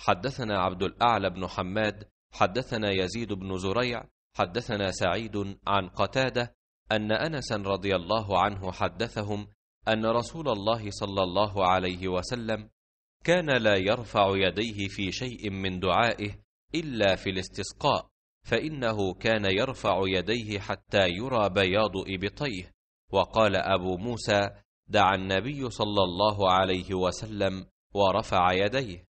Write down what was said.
حدثنا عبد الأعلى بن حماد حدثنا يزيد بن زريع حدثنا سعيد عن قتادة أن أنسا رضي الله عنه حدثهم أن رسول الله صلى الله عليه وسلم كان لا يرفع يديه في شيء من دعائه إلا في الاستسقاء فإنه كان يرفع يديه حتى يرى بياض إبطيه وقال أبو موسى دعا النبي صلى الله عليه وسلم ورفع يديه